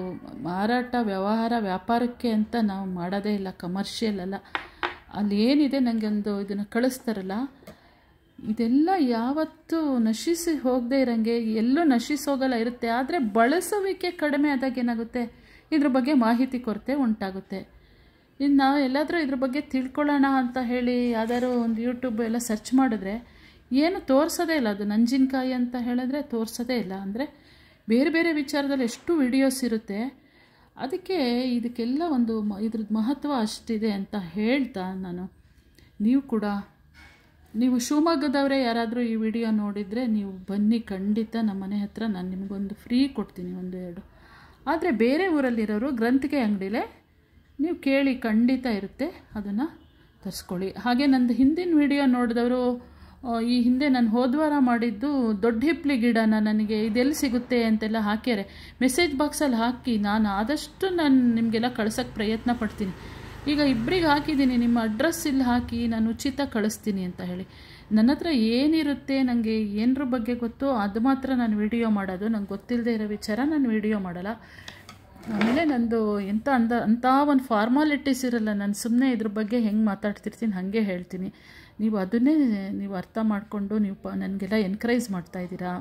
S1: ಮಾರಾಟ ವ್ಯವಹಾರ ವ್ಯಾಪಾರಕ್ಕೆ ಅಂತ ನಾವು ಮಾಡೋದೇ ಇಲ್ಲ ಕಮರ್ಷಿಯಲ್ ಅಲ್ಲ ಅಲ್ಲಿ ಏನಿದೆ ನನಗೆ ಒಂದು ಇದನ್ನು ಕಳಿಸ್ತಾರಲ್ಲ ಇದೆಲ್ಲ ಯಾವತ್ತೂ ನಶಿಸಿ ಹೋಗದೆ ಇರಂಗೆ ಎಲ್ಲೂ ನಶಿಸಿ ಹೋಗಲ್ಲ ಇರುತ್ತೆ ಆದರೆ ಬಳಸುವಿಕೆ ಕಡಿಮೆ ಆದಾಗ ಏನಾಗುತ್ತೆ ಇದ್ರ ಬಗ್ಗೆ ಮಾಹಿತಿ ಕೊರತೆ ಉಂಟಾಗುತ್ತೆ ಇನ್ನು ಎಲ್ಲಾದರೂ ಇದ್ರ ಬಗ್ಗೆ ತಿಳ್ಕೊಳ್ಳೋಣ ಅಂತ ಹೇಳಿ ಯಾವ್ದಾದ್ರು ಒಂದು ಯೂಟ್ಯೂಬ್ ಎಲ್ಲ ಸರ್ಚ್ ಮಾಡಿದ್ರೆ ಏನು ತೋರಿಸೋದೇ ಇಲ್ಲ ಅದು ನಂಜಿನಕಾಯಿ ಅಂತ ಹೇಳಿದ್ರೆ ತೋರಿಸೋದೇ ಇಲ್ಲ ಅಂದರೆ ಬೇರೆ ಬೇರೆ ವಿಚಾರದಲ್ಲಿ ಎಷ್ಟು ವಿಡಿಯೋಸ್ ಇರುತ್ತೆ ಅದಕ್ಕೆ ಇದಕ್ಕೆಲ್ಲ ಒಂದು ಇದ್ರದ್ದು ಮಹತ್ವ ಅಷ್ಟಿದೆ ಅಂತ ಹೇಳ್ತಾ ನಾನು ನೀವು ಕೂಡ ನೀವು ಶಿವಮೊಗ್ಗದವರೇ ಯಾರಾದರೂ ಈ ವಿಡಿಯೋ ನೋಡಿದರೆ ನೀವು ಬನ್ನಿ ಖಂಡಿತ ನಮ್ಮ ಮನೆ ಹತ್ರ ನಾನು ನಿಮಗೊಂದು ಫ್ರೀ ಕೊಡ್ತೀನಿ ಒಂದು ಎರಡು ಆದರೆ ಬೇರೆ ಊರಲ್ಲಿರೋರು ಗ್ರಂಥಿಕೆ ಅಂಗಡಿಲೇ ನೀವು ಕೇಳಿ ಖಂಡಿತ ಇರುತ್ತೆ ಅದನ್ನು ತರಿಸ್ಕೊಳ್ಳಿ ಹಾಗೆ ನಂದು ಹಿಂದಿನ ವಿಡಿಯೋ ನೋಡಿದವರು ಈ ಹಿಂದೆ ನಾನು ಹೋದ್ವಾರ ಮಾಡಿದ್ದು ದೊಡ್ಡ ಹಿಪ್ಲಿ ಗಿಡನ ನನಗೆ ಇದೆಲ್ಲಿ ಸಿಗುತ್ತೆ ಅಂತೆಲ್ಲ ಹಾಕ್ಯಾರೆ ಮೆಸೇಜ್ ಬಾಕ್ಸಲ್ಲಿ ಹಾಕಿ ನಾನು ಆದಷ್ಟು ನಾನು ನಿಮಗೆಲ್ಲ ಕಳ್ಸೋಕ್ಕೆ ಪ್ರಯತ್ನ ಪಡ್ತೀನಿ ಈಗ ಇಬ್ಬರಿಗೆ ಹಾಕಿದ್ದೀನಿ ನಿಮ್ಮ ಅಡ್ರೆಸ್ ಇಲ್ಲಿ ಹಾಕಿ ನಾನು ಉಚಿತ ಕಳಿಸ್ತೀನಿ ಅಂತ ಹೇಳಿ ನನ್ನ ಹತ್ರ ಏನಿರುತ್ತೆ ನನಗೆ ಏನರ ಬಗ್ಗೆ ಗೊತ್ತೋ ಅದು ಮಾತ್ರ ನಾನು ವಿಡಿಯೋ ಮಾಡೋದು ನಂಗೆ ಗೊತ್ತಿಲ್ಲದೆ ಇರೋ ವಿಚಾರ ನಾನು ವಿಡಿಯೋ ಮಾಡಲ್ಲ ಆಮೇಲೆ ನಂದು ಎಂಥ ಅಂದ ಅಂಥ ಒಂದು ಫಾರ್ಮಾಲಿಟೀಸ್ ಇರಲ್ಲ ನಾನು ಸುಮ್ಮನೆ ಇದ್ರ ಬಗ್ಗೆ ಹೆಂಗೆ ಮಾತಾಡ್ತಿರ್ತೀನಿ ಹಾಗೆ ಹೇಳ್ತೀನಿ ನೀವು ಅದನ್ನೇ ನೀವು ಅರ್ಥ ಮಾಡಿಕೊಂಡು ನೀವು ಪ ನನಗೆಲ್ಲ ಎನ್ಕರೇಜ್ ಮಾಡ್ತಾಯಿದ್ದೀರಾ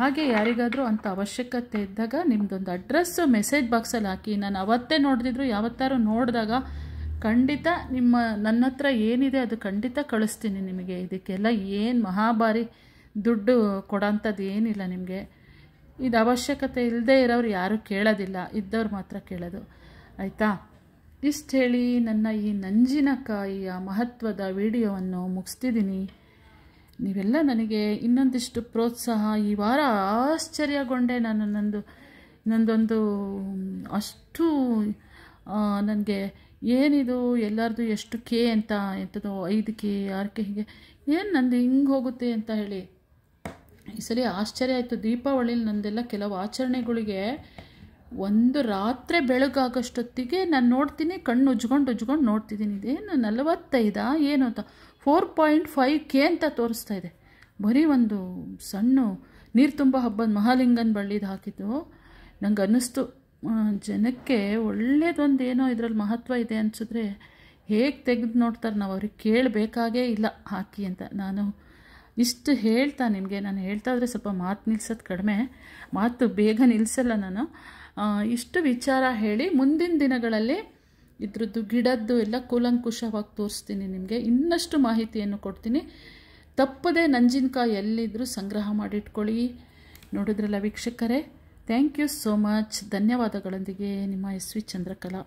S1: ಹಾಗೆ ಯಾರಿಗಾದರೂ ಅಂಥ ಅವಶ್ಯಕತೆ ಇದ್ದಾಗ ನಿಮ್ಮದೊಂದು ಅಡ್ರೆಸ್ಸು ಮೆಸೇಜ್ ಬಾಕ್ಸಲ್ಲಿ ಹಾಕಿ ನಾನು ಅವತ್ತೇ ನೋಡಿದ್ರು ಯಾವತ್ತಾರು ನೋಡಿದಾಗ ಖಂಡಿತ ನಿಮ್ಮ ನನ್ನ ಹತ್ರ ಏನಿದೆ ಅದು ಖಂಡಿತ ಕಳಿಸ್ತೀನಿ ನಿಮಗೆ ಇದಕ್ಕೆಲ್ಲ ಏನು ಮಹಾಭಾರಿ ದುಡ್ಡು ಕೊಡೋಂಥದ್ದು ಏನಿಲ್ಲ ನಿಮಗೆ ಇದು ಅವಶ್ಯಕತೆ ಇಲ್ಲದೆ ಇರೋರು ಯಾರೂ ಕೇಳೋದಿಲ್ಲ ಇದ್ದವ್ರು ಮಾತ್ರ ಕೇಳೋದು ಆಯಿತಾ ಇಷ್ಟು ಹೇಳಿ ನನ್ನ ಈ ನಂಜಿನಕಾಯಿಯ ಮಹತ್ವದ ವಿಡಿಯೋವನ್ನು ಮುಗಿಸ್ತಿದ್ದೀನಿ ನೀವೆಲ್ಲ ನನಗೆ ಇನ್ನೊಂದಿಷ್ಟು ಪ್ರೋತ್ಸಾಹ ಈ ವಾರ ಆಶ್ಚರ್ಯಗೊಂಡೆ ನಾನು ನಂದು ನಂದೊಂದು ಅಷ್ಟು ನನಗೆ ಏನಿದು ಎಲ್ಲರದು ಎಷ್ಟು ಕೆ ಅಂತ ಎಂಥದ್ದು ಐದು ಕೆ ಆರು ಕೆ ಹೀಗೆ ಏನು ನಂದು ಹಿಂಗೆ ಹೋಗುತ್ತೆ ಅಂತ ಹೇಳಿ ಈ ಸಲ ಆಶ್ಚರ್ಯ ಆಯಿತು ದೀಪಾವಳಿಲಿ ನಂದೆಲ್ಲ ಕೆಲವು ಆಚರಣೆಗಳಿಗೆ ಒಂದು ರಾತ್ರಿ ಬೆಳಗಾಗೋಷ್ಟೊತ್ತಿಗೆ ನಾನು ನೋಡ್ತೀನಿ ಕಣ್ಣು ಉಜ್ಕೊಂಡು ಉಜ್ಕೊಂಡು ನೋಡ್ತಿದ್ದೀನಿ ಇದೇನು ನಲವತ್ತೈದಾ ಏನು ಅಂತ ಫೋರ್ ಪಾಯಿಂಟ್ ಫೈವ್ ಕೆ ಅಂತ ತೋರಿಸ್ತಾ ಇದೆ ಬರೀ ಒಂದು ಸಣ್ಣ ನೀರು ತುಂಬ ಹಬ್ಬದ ಮಹಾಲಿಂಗನ ಬಳ್ಳಿದು ಹಾಕಿದ್ದು ನಂಗೆ ಅನ್ನಿಸ್ತು ಜನಕ್ಕೆ ಒಳ್ಳೇದೊಂದು ಏನೋ ಇದರಲ್ಲಿ ಮಹತ್ವ ಇದೆ ಅನಿಸಿದ್ರೆ ಹೇಗೆ ತೆಗೆದು ನೋಡ್ತಾರೆ ನಾವು ಅವ್ರಿಗೆ ಕೇಳಬೇಕಾಗೇ ಇಲ್ಲ ಹಾಕಿ ಅಂತ ನಾನು ಇಷ್ಟು ಹೇಳ್ತಾ ನಿಮಗೆ ನಾನು ಹೇಳ್ತಾ ಇದ್ರೆ ಸ್ವಲ್ಪ ಮಾತು ನಿಲ್ಸೋದು ಕಡಿಮೆ ಮಾತು ಬೇಗ ನಿಲ್ಲಿಸಲ್ಲ ನಾನು ಇಷ್ಟು ವಿಚಾರ ಹೇಳಿ ಮುಂದಿನ ದಿನಗಳಲ್ಲಿ ಇದ್ರದ್ದು ಗಿಡದ್ದು ಎಲ್ಲ ಕೂಲಂಕುಷವಾಗಿ ತೋರಿಸ್ತೀನಿ ನಿಮಗೆ ಇನ್ನಷ್ಟು ಮಾಹಿತಿಯನ್ನು ಕೊಡ್ತೀನಿ ತಪ್ಪದೇ ನಂಜಿನಕಾಯಿ ಎಲ್ಲಿದ್ದರೂ ಸಂಗ್ರಹ ಮಾಡಿಟ್ಕೊಳ್ಳಿ ನೋಡಿದ್ರಲ್ಲ ವೀಕ್ಷಕರೇ ಥ್ಯಾಂಕ್ ಯು ಸೋ ಮಚ್ ಧನ್ಯವಾದಗಳೊಂದಿಗೆ ನಿಮ್ಮ ಎಸ್ ವಿ ಚಂದ್ರಕಲಾ